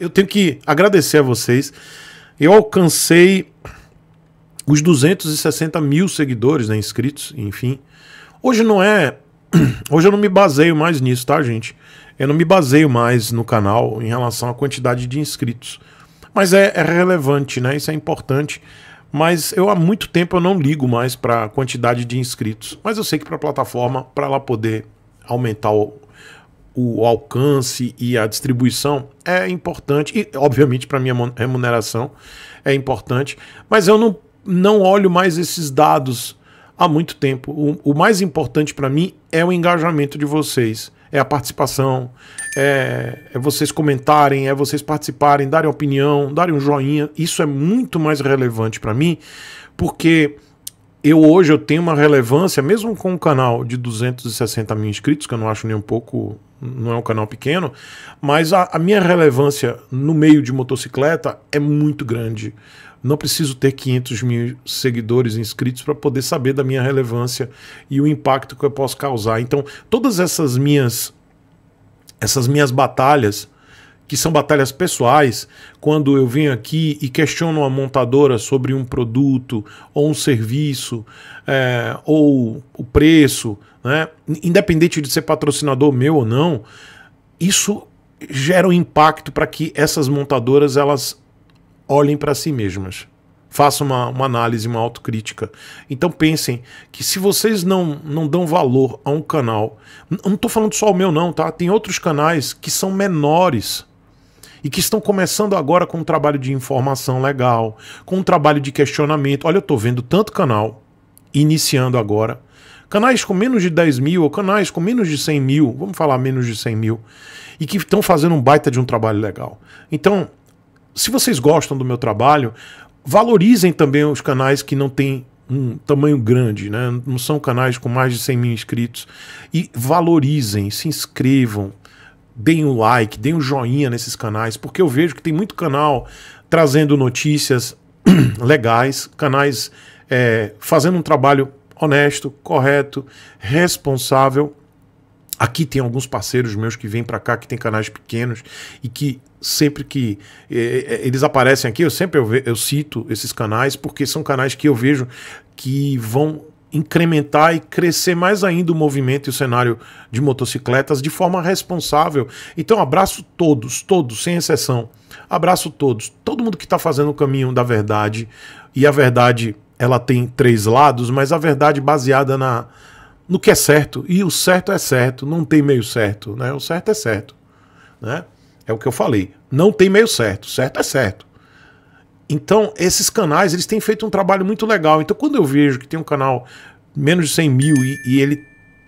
Eu tenho que agradecer a vocês. Eu alcancei os 260 mil seguidores, né, inscritos, enfim. Hoje não é. Hoje eu não me baseio mais nisso, tá, gente? Eu não me baseio mais no canal em relação à quantidade de inscritos. Mas é, é relevante, né? Isso é importante. Mas eu há muito tempo eu não ligo mais para a quantidade de inscritos. Mas eu sei que para a plataforma, para ela poder aumentar o, o alcance e a distribuição é importante, e obviamente para minha remuneração é importante, mas eu não, não olho mais esses dados há muito tempo. O, o mais importante para mim é o engajamento de vocês, é a participação, é, é vocês comentarem, é vocês participarem, darem opinião, darem um joinha. Isso é muito mais relevante para mim, porque eu hoje eu tenho uma relevância, mesmo com um canal de 260 mil inscritos, que eu não acho nem um pouco, não é um canal pequeno, mas a, a minha relevância no meio de motocicleta é muito grande. Não preciso ter 500 mil seguidores inscritos para poder saber da minha relevância e o impacto que eu posso causar. Então, todas essas minhas essas minhas batalhas que são batalhas pessoais, quando eu venho aqui e questiono uma montadora sobre um produto ou um serviço é, ou o preço, né? independente de ser patrocinador meu ou não, isso gera um impacto para que essas montadoras elas olhem para si mesmas. Façam uma, uma análise, uma autocrítica. Então pensem que se vocês não, não dão valor a um canal, não estou falando só o meu não, tá? Tem outros canais que são menores, e que estão começando agora com um trabalho de informação legal, com um trabalho de questionamento. Olha, eu estou vendo tanto canal iniciando agora. Canais com menos de 10 mil ou canais com menos de 100 mil, vamos falar menos de 100 mil, e que estão fazendo um baita de um trabalho legal. Então, se vocês gostam do meu trabalho, valorizem também os canais que não têm um tamanho grande, né? não são canais com mais de 100 mil inscritos. E valorizem, se inscrevam, deem um like, deem um joinha nesses canais, porque eu vejo que tem muito canal trazendo notícias legais, canais é, fazendo um trabalho honesto, correto, responsável. Aqui tem alguns parceiros meus que vêm para cá, que tem canais pequenos e que sempre que eh, eles aparecem aqui, eu sempre eu, eu cito esses canais porque são canais que eu vejo que vão incrementar e crescer mais ainda o movimento e o cenário de motocicletas de forma responsável. Então, abraço todos, todos, sem exceção. Abraço todos, todo mundo que está fazendo o caminho da verdade. E a verdade, ela tem três lados, mas a verdade baseada na no que é certo. E o certo é certo, não tem meio certo, né? O certo é certo, né? É o que eu falei. Não tem meio certo, certo é certo. Então, esses canais, eles têm feito um trabalho muito legal. Então, quando eu vejo que tem um canal menos de 100 mil e, e ele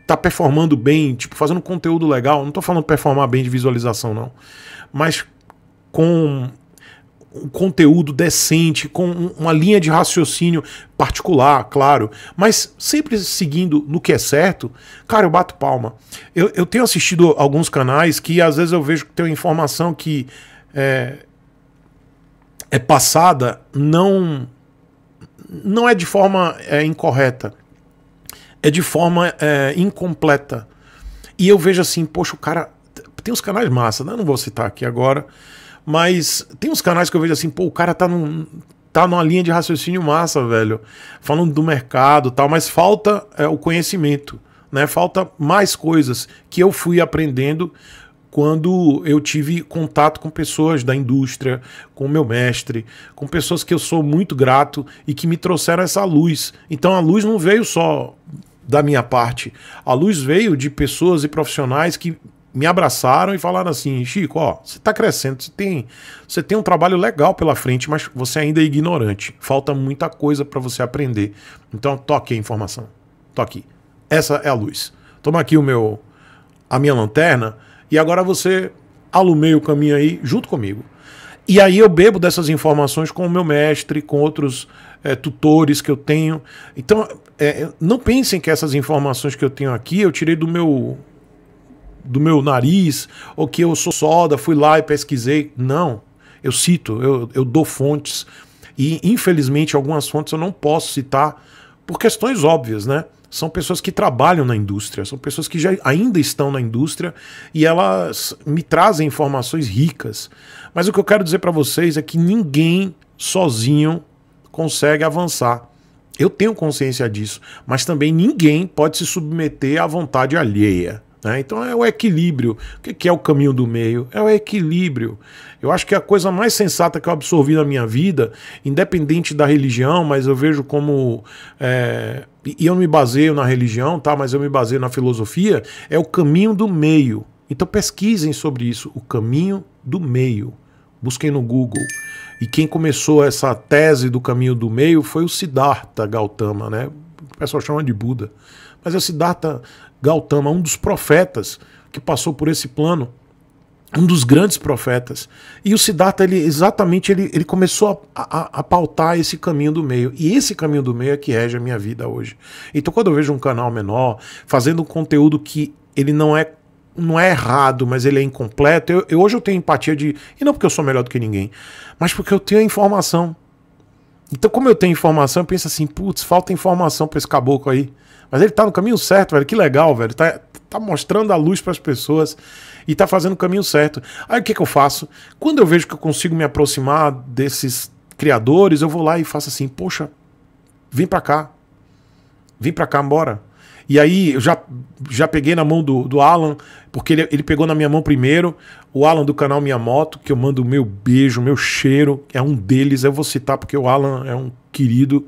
tá performando bem, tipo, fazendo conteúdo legal, não tô falando performar bem de visualização, não. Mas com um conteúdo decente, com uma linha de raciocínio particular, claro, mas sempre seguindo no que é certo, cara, eu bato palma. Eu, eu tenho assistido alguns canais que às vezes eu vejo que tem uma informação que é, é passada não não é de forma é, incorreta, é de forma é, incompleta. E eu vejo assim, poxa, o cara tem uns canais massa, né? não vou citar aqui agora, mas tem uns canais que eu vejo assim, pô, o cara tá num tá numa linha de raciocínio massa, velho, falando do mercado, tal, mas falta é, o conhecimento, né? Falta mais coisas que eu fui aprendendo quando eu tive contato com pessoas da indústria, com meu mestre, com pessoas que eu sou muito grato e que me trouxeram essa luz. Então a luz não veio só da minha parte, a luz veio de pessoas e profissionais que me abraçaram e falaram assim: Chico, ó, você está crescendo, você tem, você tem um trabalho legal pela frente, mas você ainda é ignorante. Falta muita coisa para você aprender. Então toque a informação, toque. Essa é a luz. Toma aqui o meu, a minha lanterna e agora você alumeia o caminho aí junto comigo. E aí eu bebo dessas informações com o meu mestre, com outros é, tutores que eu tenho. Então, é, não pensem que essas informações que eu tenho aqui eu tirei do meu do meu nariz, ou que eu sou soda, fui lá e pesquisei. Não. Eu cito, eu, eu dou fontes. E, infelizmente, algumas fontes eu não posso citar por questões óbvias, né? são pessoas que trabalham na indústria, são pessoas que já ainda estão na indústria e elas me trazem informações ricas. Mas o que eu quero dizer para vocês é que ninguém sozinho consegue avançar. Eu tenho consciência disso, mas também ninguém pode se submeter à vontade alheia. Né? Então é o equilíbrio. O que é o caminho do meio? É o equilíbrio. Eu acho que a coisa mais sensata que eu absorvi na minha vida, independente da religião, mas eu vejo como. É, e eu não me baseio na religião, tá? Mas eu me baseio na filosofia, é o caminho do meio. Então pesquisem sobre isso, o caminho do meio. Busquem no Google. E quem começou essa tese do caminho do meio foi o Siddhartha Gautama, né? O pessoal chama de Buda. Mas é o Siddhartha Gautama, um dos profetas que passou por esse plano, um dos grandes profetas. E o Siddhartha, ele, exatamente, ele, ele começou a, a, a, pautar esse caminho do meio. E esse caminho do meio é que rege a minha vida hoje. Então, quando eu vejo um canal menor fazendo um conteúdo que ele não é não é errado, mas ele é incompleto, eu, eu hoje eu tenho empatia de. E não porque eu sou melhor do que ninguém, mas porque eu tenho a informação. Então, como eu tenho informação, eu penso assim: putz, falta informação para esse caboclo aí. Mas ele tá no caminho certo, velho. Que legal, velho. Tá, tá mostrando a luz para as pessoas e tá fazendo o caminho certo. Aí o que, é que eu faço? Quando eu vejo que eu consigo me aproximar desses criadores, eu vou lá e faço assim: poxa, vem para cá. Vem para cá, bora. E aí eu já, já peguei na mão do, do Alan, porque ele, ele pegou na minha mão primeiro. O Alan do canal Minha Moto, que eu mando o meu beijo, meu cheiro, é um deles. Eu vou citar porque o Alan é um querido.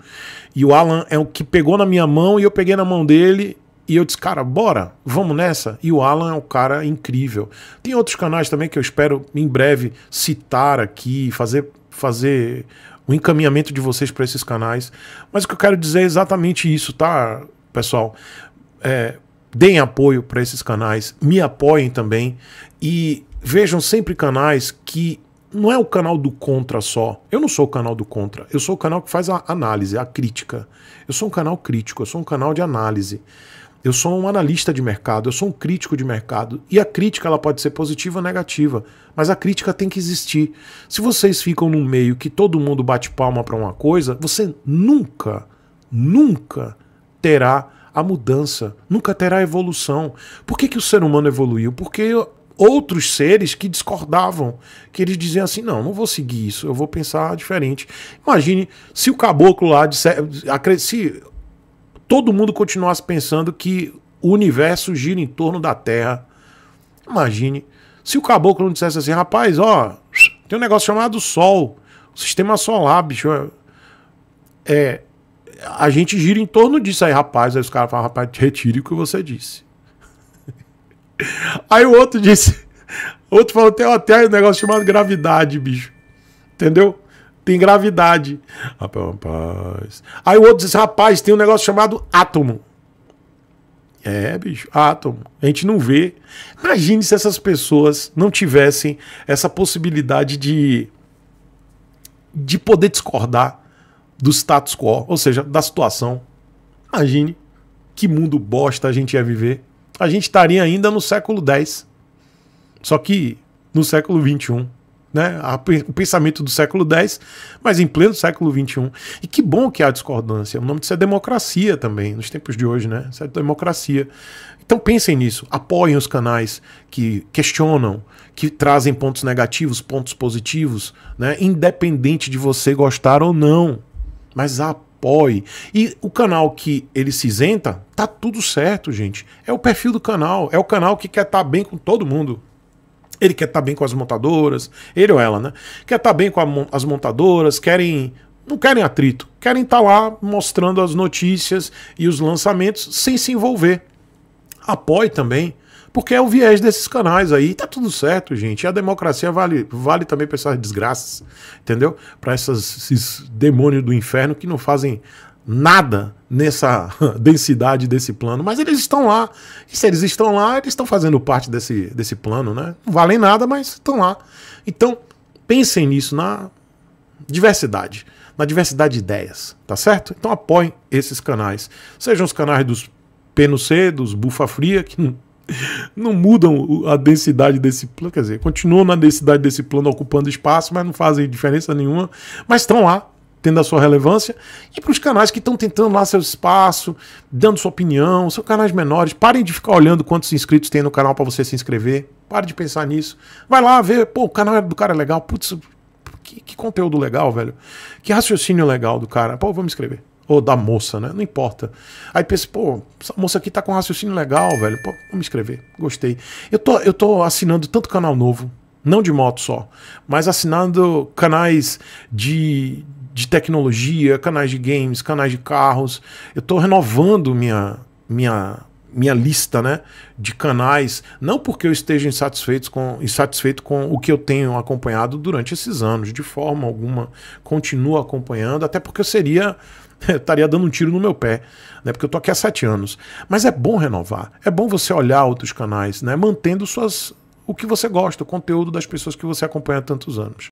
E o Alan é o que pegou na minha mão e eu peguei na mão dele. E eu disse, cara, bora, vamos nessa. E o Alan é um cara incrível. Tem outros canais também que eu espero em breve citar aqui, fazer, fazer o encaminhamento de vocês para esses canais. Mas o que eu quero dizer é exatamente isso, tá, pessoal? é, deem apoio para esses canais, me apoiem também e vejam sempre canais que não é o canal do contra só. Eu não sou o canal do contra. Eu sou o canal que faz a análise, a crítica. Eu sou um canal crítico, eu sou um canal de análise. Eu sou um analista de mercado, eu sou um crítico de mercado. E a crítica ela pode ser positiva ou negativa, mas a crítica tem que existir. Se vocês ficam num meio que todo mundo bate palma para uma coisa, você nunca, nunca terá a mudança, nunca terá evolução. Por que, que o ser humano evoluiu? Porque outros seres que discordavam, que eles diziam assim: não, não vou seguir isso, eu vou pensar diferente. Imagine se o caboclo lá disser, se todo mundo continuasse pensando que o universo gira em torno da Terra. Imagine se o caboclo não dissesse assim: rapaz, ó, tem um negócio chamado Sol, sistema solar, bicho. É, é a gente gira em torno disso aí, rapaz. Aí os caras falam, rapaz, retire o que você disse. Aí o outro disse, outro falou, tem até um negócio chamado gravidade, bicho. Entendeu? Tem gravidade. Rapaz. Aí o outro disse, rapaz, tem um negócio chamado átomo. É, bicho, átomo. A gente não vê. Imagine se essas pessoas não tivessem essa possibilidade de de poder discordar do status quo, ou seja, da situação. Imagine que mundo bosta a gente ia viver. A gente estaria ainda no século X. Só que no século XXI. Né? O pensamento do século X, mas em pleno século XXI. E que bom que há discordância. O nome disso é democracia também, nos tempos de hoje, né? Isso é democracia. Então pensem nisso, apoiem os canais que questionam, que trazem pontos negativos, pontos positivos, né? Independente de você gostar ou não mas apoie. E o canal que ele se isenta, tá tudo certo, gente. É o perfil do canal, é o canal que quer estar tá bem com todo mundo. Ele quer estar tá bem com as montadoras, ele ou ela, né? Quer estar tá bem com a, as montadoras, querem não querem atrito, querem estar tá lá mostrando as notícias e os lançamentos sem se envolver. Apoie também. Porque é o viés desses canais aí. Tá tudo certo, gente. E a democracia vale, vale também para essas desgraças, entendeu? Para esses demônios do inferno que não fazem nada nessa densidade desse plano, mas eles estão lá. E se eles estão lá, eles estão fazendo parte desse, desse plano, né? Não valem nada, mas estão lá. Então, pensem nisso, na diversidade, na diversidade de ideias, tá certo? Então apoiem esses canais. Sejam os canais dos PNC, dos Bufa Fria, que não mudam a densidade desse plano, quer dizer, continuam na densidade desse plano ocupando espaço, mas não fazem diferença nenhuma, mas estão lá, tendo a sua relevância, e para os canais que estão tentando lá seu espaço, dando sua opinião, são canais menores, parem de ficar olhando quantos inscritos tem no canal para você se inscrever, pare de pensar nisso, vai lá ver, pô, o canal é do cara é legal, putz, que, que conteúdo legal, velho, que raciocínio legal do cara, pô, vamos escrever. Ou da moça, né? Não importa. Aí pensa, pô, essa moça aqui tá com um raciocínio legal, velho. Pô, vou me inscrever. Gostei. Eu tô, eu tô assinando tanto canal novo, não de moto só, mas assinando canais de, de tecnologia, canais de games, canais de carros. Eu tô renovando minha, minha, minha lista né, de canais, não porque eu esteja insatisfeito com, insatisfeito com o que eu tenho acompanhado durante esses anos, de forma alguma, continuo acompanhando, até porque eu seria estaria dando um tiro no meu pé, né? Porque eu tô aqui há sete anos. Mas é bom renovar, é bom você olhar outros canais, né? Mantendo suas o que você gosta, o conteúdo das pessoas que você acompanha há tantos anos.